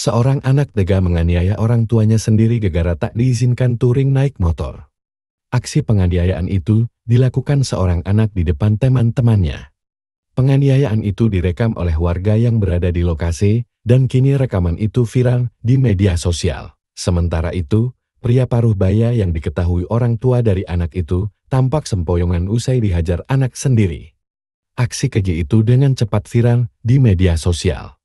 Seorang anak tega menganiaya orang tuanya sendiri gegara tak diizinkan touring naik motor. Aksi penganiayaan itu dilakukan seorang anak di depan teman-temannya. Penganiayaan itu direkam oleh warga yang berada di lokasi, dan kini rekaman itu viral di media sosial. Sementara itu, pria paruh baya yang diketahui orang tua dari anak itu tampak sempoyongan usai dihajar anak sendiri. Aksi keji itu dengan cepat viral di media sosial.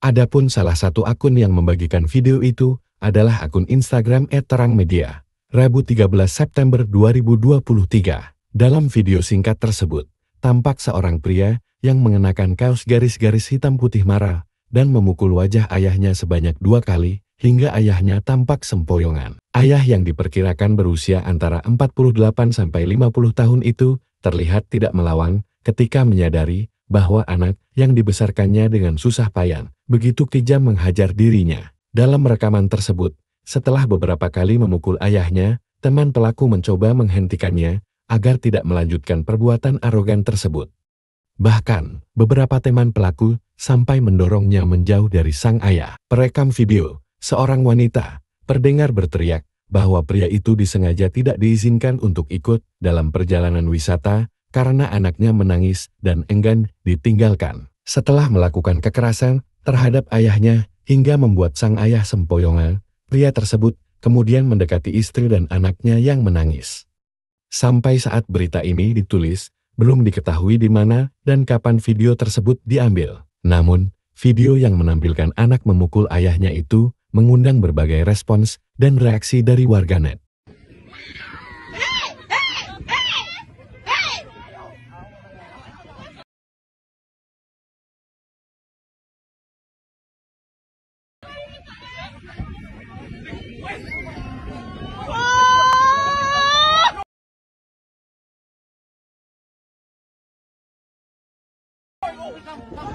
Adapun salah satu akun yang membagikan video itu adalah akun Instagram @terangmedia. Rabu 13 September 2023. Dalam video singkat tersebut, tampak seorang pria yang mengenakan kaos garis-garis hitam putih marah dan memukul wajah ayahnya sebanyak dua kali hingga ayahnya tampak sempoyongan. Ayah yang diperkirakan berusia antara 48 sampai 50 tahun itu terlihat tidak melawan ketika menyadari bahwa anak yang dibesarkannya dengan susah payah begitu kejam menghajar dirinya. Dalam rekaman tersebut, setelah beberapa kali memukul ayahnya, teman pelaku mencoba menghentikannya agar tidak melanjutkan perbuatan arogan tersebut. Bahkan, beberapa teman pelaku sampai mendorongnya menjauh dari sang ayah. Perekam video, seorang wanita, terdengar berteriak bahwa pria itu disengaja tidak diizinkan untuk ikut dalam perjalanan wisata karena anaknya menangis dan enggan ditinggalkan. Setelah melakukan kekerasan terhadap ayahnya hingga membuat sang ayah sempoyongan, pria tersebut kemudian mendekati istri dan anaknya yang menangis. Sampai saat berita ini ditulis, belum diketahui di mana dan kapan video tersebut diambil. Namun, video yang menampilkan anak memukul ayahnya itu mengundang berbagai respons dan reaksi dari warganet. Come, come, come.